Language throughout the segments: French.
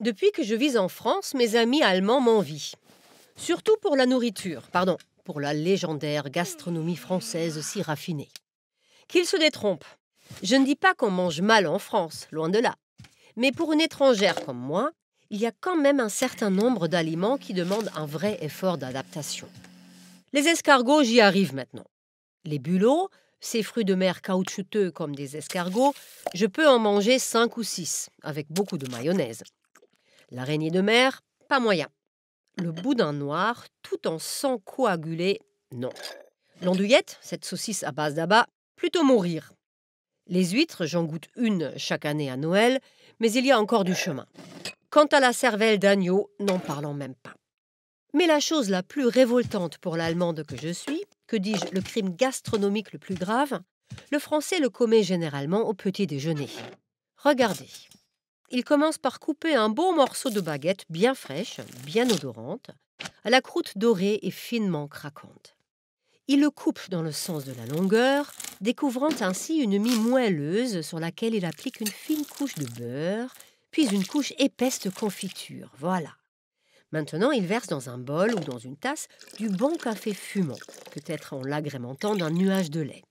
Depuis que je vis en France, mes amis allemands m'envient. Surtout pour la nourriture, pardon, pour la légendaire gastronomie française si raffinée. Qu'ils se détrompent. Je ne dis pas qu'on mange mal en France, loin de là. Mais pour une étrangère comme moi, il y a quand même un certain nombre d'aliments qui demandent un vrai effort d'adaptation. Les escargots, j'y arrive maintenant. Les bulots, ces fruits de mer caoutchouteux comme des escargots, je peux en manger 5 ou 6, avec beaucoup de mayonnaise. L'araignée de mer, pas moyen. Le mmh boudin noir, tout en sang coagulé, non. L'andouillette, cette saucisse à base d'abat, plutôt mourir. Les huîtres, j'en goûte une chaque année à Noël, mais il y a encore du chemin. Quant à la cervelle d'agneau, n'en parlons même pas. Mais la chose la plus révoltante pour l'allemande que je suis, que dis-je, le crime gastronomique le plus grave, le français le commet généralement au petit déjeuner. Regardez. Il commence par couper un beau morceau de baguette bien fraîche, bien odorante, à la croûte dorée et finement craquante. Il le coupe dans le sens de la longueur, découvrant ainsi une mie moelleuse sur laquelle il applique une fine couche de beurre, puis une couche épaisse de confiture. Voilà. Maintenant, il verse dans un bol ou dans une tasse du bon café fumant, peut-être en l'agrémentant d'un nuage de lait.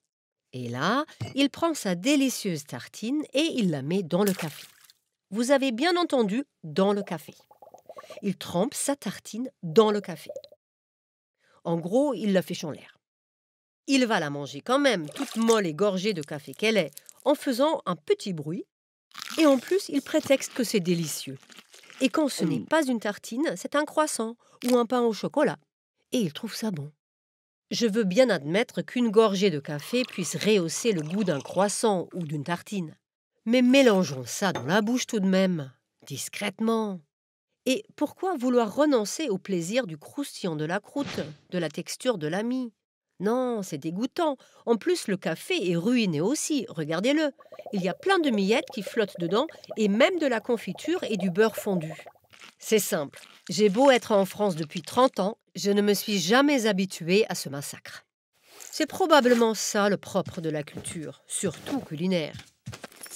Et là, il prend sa délicieuse tartine et il la met dans le café. Vous avez bien entendu, dans le café. Il trempe sa tartine dans le café. En gros, il la fait en l'air. Il va la manger quand même, toute molle et gorgée de café qu'elle est, en faisant un petit bruit. Et en plus, il prétexte que c'est délicieux. Et quand ce mmh. n'est pas une tartine, c'est un croissant ou un pain au chocolat. Et il trouve ça bon. Je veux bien admettre qu'une gorgée de café puisse rehausser le goût d'un croissant ou d'une tartine mais mélangeons ça dans la bouche tout de même, discrètement. Et pourquoi vouloir renoncer au plaisir du croustillant de la croûte, de la texture de l'ami Non, c'est dégoûtant. En plus, le café est ruiné aussi, regardez-le. Il y a plein de miettes qui flottent dedans, et même de la confiture et du beurre fondu. C'est simple, j'ai beau être en France depuis 30 ans, je ne me suis jamais habituée à ce massacre. C'est probablement ça le propre de la culture, surtout culinaire.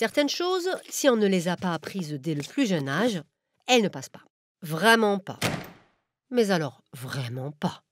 Certaines choses, si on ne les a pas apprises dès le plus jeune âge, elles ne passent pas. Vraiment pas. Mais alors, vraiment pas.